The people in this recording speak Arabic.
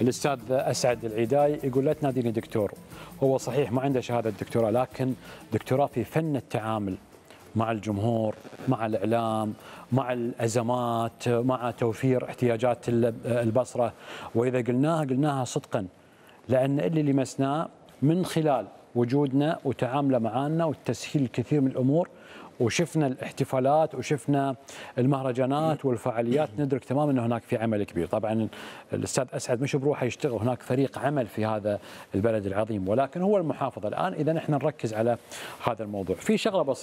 الاستاذ اسعد العداي يقول لا تناديني دكتور هو صحيح ما عنده شهاده دكتوراه لكن دكتوراه في فن التعامل مع الجمهور مع الإعلام مع الأزمات مع توفير احتياجات البصرة وإذا قلناها قلناها صدقا لأن اللي لمسناه من خلال وجودنا وتعامله معنا وتسهيل الكثير من الامور وشفنا الاحتفالات وشفنا المهرجانات والفعاليات ندرك تماما ان هناك في عمل كبير، طبعا الاستاذ اسعد مش بروحه يشتغل هناك فريق عمل في هذا البلد العظيم ولكن هو المحافظ الان اذا احنا نركز على هذا الموضوع، في شغله بسيطه